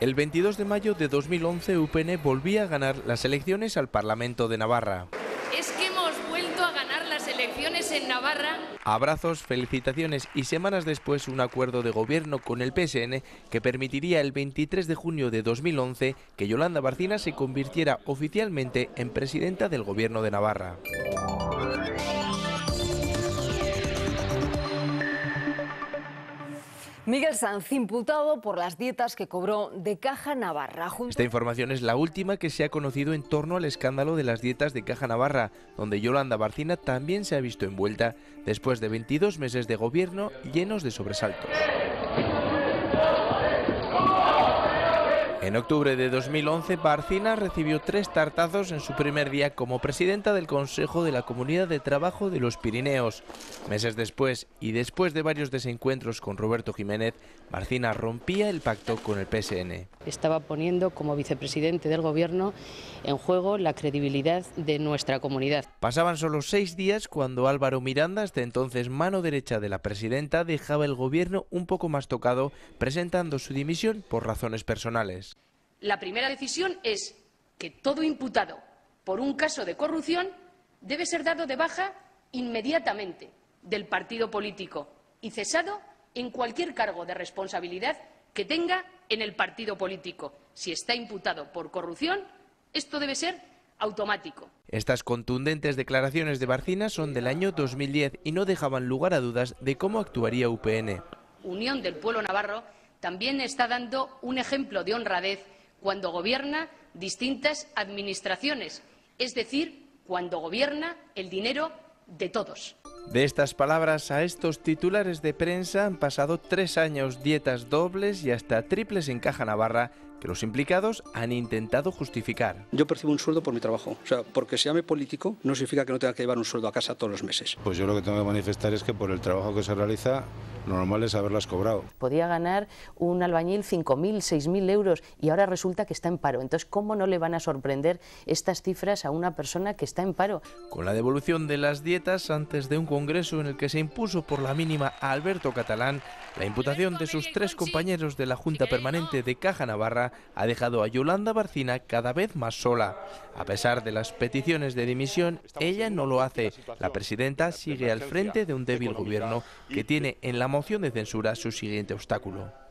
El 22 de mayo de 2011 UPN volvía a ganar las elecciones al Parlamento de Navarra. Es que hemos vuelto a ganar las elecciones en Navarra. Abrazos, felicitaciones y semanas después un acuerdo de gobierno con el PSN que permitiría el 23 de junio de 2011 que Yolanda Barcina se convirtiera oficialmente en presidenta del gobierno de Navarra. Miguel Sanz, imputado por las dietas que cobró de Caja Navarra. Esta información es la última que se ha conocido en torno al escándalo de las dietas de Caja Navarra, donde Yolanda Barcina también se ha visto envuelta, después de 22 meses de gobierno llenos de sobresaltos. En octubre de 2011, Barcina recibió tres tartazos en su primer día como presidenta del Consejo de la Comunidad de Trabajo de los Pirineos. Meses después, y después de varios desencuentros con Roberto Jiménez, Barcina rompía el pacto con el PSN. Estaba poniendo como vicepresidente del Gobierno en juego la credibilidad de nuestra comunidad. Pasaban solo seis días cuando Álvaro Miranda, hasta este entonces mano derecha de la presidenta, dejaba el Gobierno un poco más tocado, presentando su dimisión por razones personales. La primera decisión es que todo imputado por un caso de corrupción debe ser dado de baja inmediatamente del partido político y cesado en cualquier cargo de responsabilidad que tenga en el partido político. Si está imputado por corrupción, esto debe ser automático. Estas contundentes declaraciones de Barcina son del año 2010 y no dejaban lugar a dudas de cómo actuaría UPN. Unión del Pueblo Navarro también está dando un ejemplo de honradez cuando gobierna distintas administraciones, es decir, cuando gobierna el dinero de todos. De estas palabras a estos titulares de prensa han pasado tres años dietas dobles y hasta triples en Caja Navarra que los implicados han intentado justificar. Yo percibo un sueldo por mi trabajo. O sea, porque se llame político no significa que no tenga que llevar un sueldo a casa todos los meses. Pues yo lo que tengo que manifestar es que por el trabajo que se realiza lo normal es haberlas cobrado. Podía ganar un albañil 5.000, 6.000 euros y ahora resulta que está en paro. Entonces, ¿cómo no le van a sorprender estas cifras a una persona que está en paro? Con la devolución de las dietas antes de un congreso en el que se impuso por la mínima a Alberto Catalán, la imputación de sus tres compañeros de la Junta Permanente de Caja Navarra ha dejado a Yolanda Barcina cada vez más sola. A pesar de las peticiones de dimisión, ella no lo hace. La presidenta sigue al frente de un débil gobierno que tiene en la moción de censura su siguiente obstáculo.